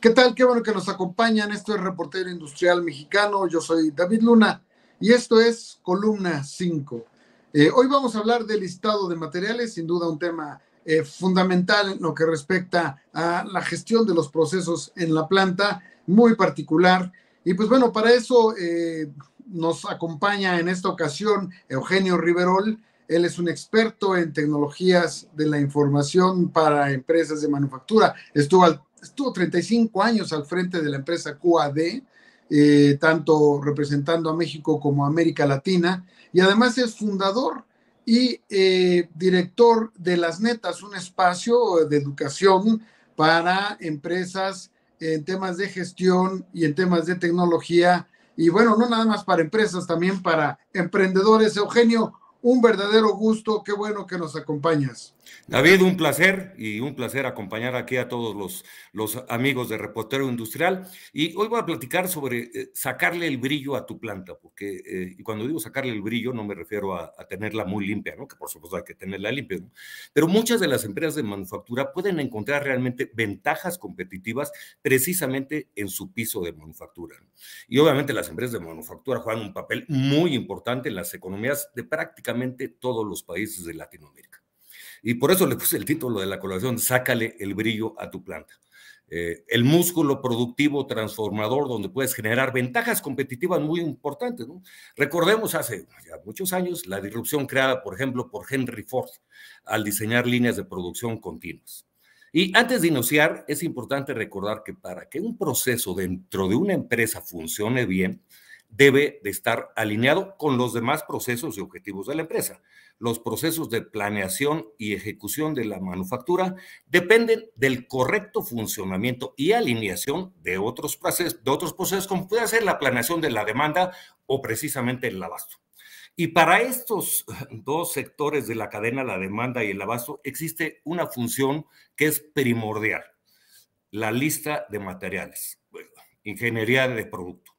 ¿Qué tal? Qué bueno que nos acompañan. Esto es Reportero Industrial Mexicano. Yo soy David Luna y esto es Columna 5. Eh, hoy vamos a hablar del listado de materiales, sin duda un tema eh, fundamental en lo que respecta a la gestión de los procesos en la planta, muy particular. Y pues bueno, para eso eh, nos acompaña en esta ocasión Eugenio Riverol. Él es un experto en tecnologías de la información para empresas de manufactura. Estuvo al estuvo 35 años al frente de la empresa QAD, eh, tanto representando a México como a América Latina, y además es fundador y eh, director de Las Netas, un espacio de educación para empresas en temas de gestión y en temas de tecnología. Y bueno, no nada más para empresas, también para emprendedores. Eugenio, un verdadero gusto, qué bueno que nos acompañas. David, un placer y un placer acompañar aquí a todos los, los amigos de Reportero Industrial. Y hoy voy a platicar sobre eh, sacarle el brillo a tu planta, porque eh, cuando digo sacarle el brillo no me refiero a, tenerla muy limpia, ¿no? que por supuesto hay que tenerla limpia, pero muchas de las empresas de manufactura pueden encontrar realmente ventajas competitivas precisamente en su piso de manufactura. Y obviamente las empresas de manufactura juegan un papel muy importante en las economías de prácticamente todos los países de Latinoamérica. Y por eso le puse el título de la colaboración, Sácale el brillo a tu planta. Eh, el músculo productivo transformador donde puedes generar ventajas competitivas muy importantes. Recordemos hace muchos años la disrupción creada, por ejemplo, por Henry Ford al diseñar líneas de producción continuas. Y antes de iniciar, es importante recordar que para que un proceso dentro de una empresa funcione bien, debe de estar alineado con los demás procesos y objetivos de la empresa. Los procesos de planeación y ejecución de la manufactura dependen del correcto funcionamiento y alineación de otros procesos, de otros procesos como puede ser la planeación de la demanda o precisamente el abasto. Y para estos dos sectores de la cadena, la demanda y el abasto, existe una función que es primordial, la lista de materiales, ingeniería de producto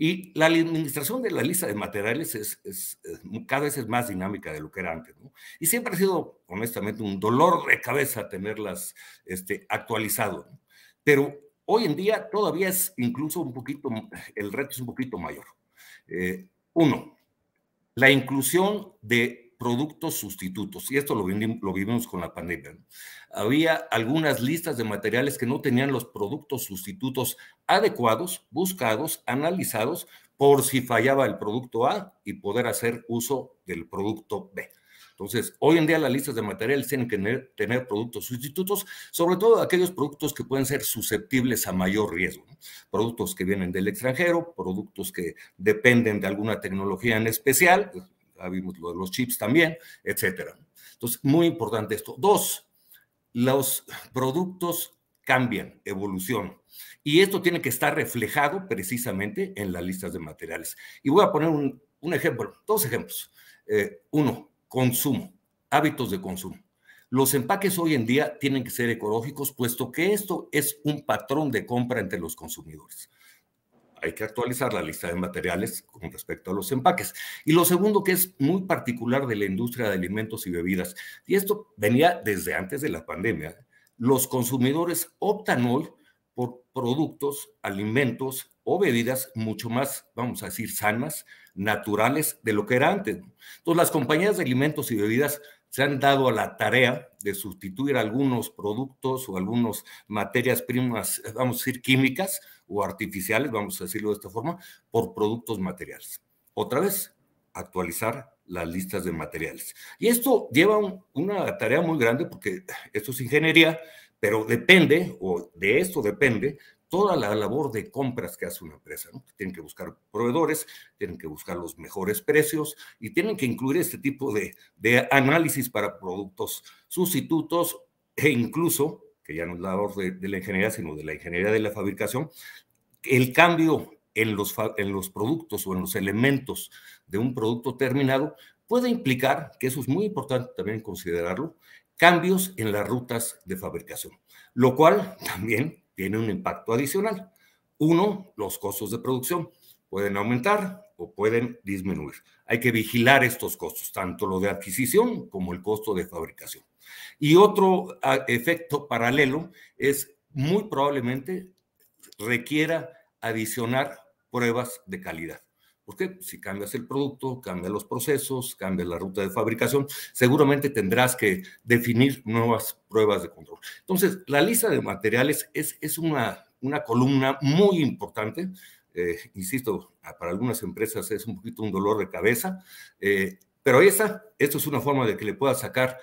y la administración de la lista de materiales es, cada vez es más dinámica de lo que era antes. Y siempre ha sido, honestamente, un dolor de cabeza tenerlas este, actualizadas. Pero hoy en día todavía es incluso un poquito, el reto es un poquito mayor. Eh, uno, la inclusión de productos sustitutos, y esto lo, lo vivimos con la pandemia. Había algunas listas de materiales que no tenían los productos sustitutos adecuados, buscados, analizados, por si fallaba el producto A y poder hacer uso del producto B. Entonces, hoy en día las listas de materiales tienen que tener, productos sustitutos, sobre todo aquellos productos que pueden ser susceptibles a mayor riesgo. Productos que vienen del extranjero, productos que dependen de alguna tecnología en especial, pues, vimos lo de los chips también, etcétera. Entonces, muy importante esto. Dos, los productos cambian, evolucionan. Y esto tiene que estar reflejado precisamente en las listas de materiales. Y voy a poner un, ejemplo, dos ejemplos. Eh, uno, consumo, hábitos de consumo. Los empaques hoy en día tienen que ser ecológicos, puesto que esto es un patrón de compra entre los consumidores hay que actualizar la lista de materiales con respecto a los empaques. Y lo segundo, que es muy particular de la industria de alimentos y bebidas, y esto venía desde antes de la pandemia, los consumidores optan hoy por productos, alimentos o bebidas mucho más, vamos a decir, sanas, naturales de lo que era antes. Entonces, las compañías de alimentos y bebidas se han dado a la tarea de sustituir algunos productos o algunas materias primas, vamos a decir, químicas o artificiales, vamos a decirlo de esta forma, por productos materiales. Otra vez, actualizar las listas de materiales. Y esto lleva una tarea muy grande porque esto es ingeniería, pero depende, o de esto depende, toda la labor de compras que hace una empresa, ¿no? Tienen que buscar proveedores, tienen que buscar los mejores precios y tienen que incluir este tipo de, análisis para productos sustitutos e incluso, que ya no es labor de, la ingeniería, sino de la ingeniería de la fabricación, el cambio en los, en los productos o en los elementos de un producto terminado puede implicar, que eso es muy importante también considerarlo, cambios en las rutas de fabricación, lo cual también tiene un impacto adicional. Uno, los costos de producción pueden aumentar o pueden disminuir. Hay que vigilar estos costos, tanto lo de adquisición como el costo de fabricación. Y otro ah, efecto paralelo es muy probablemente requiera adicionar pruebas de calidad. Porque pues pues, si cambias el producto, cambias los procesos, cambias la ruta de fabricación, seguramente tendrás que definir nuevas pruebas de control. Entonces, la lista de materiales es, es una, una columna muy importante. Eh, insisto, para algunas empresas es un poquito un dolor de cabeza, eh, pero ahí Esto es una forma de que le puedas sacar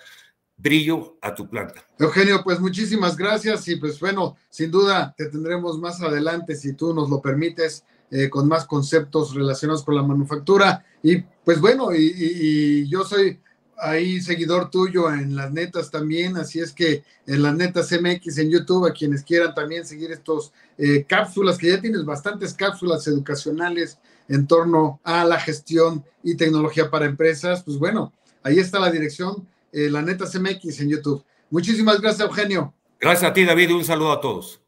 brillo a tu planta. Eugenio, pues muchísimas gracias y pues bueno, sin duda te tendremos más adelante si tú nos lo permites eh, con más conceptos relacionados con la manufactura. Y pues bueno, y, yo soy ahí seguidor tuyo en las netas también, así es que en las netas MX en YouTube, a quienes quieran también seguir estos eh, cápsulas, que ya tienes bastantes cápsulas educacionales en torno a la gestión y tecnología para empresas, pues bueno, ahí está la dirección, eh, la neta netas MX en YouTube. Muchísimas gracias, Eugenio. Gracias a ti, David, y un saludo a todos.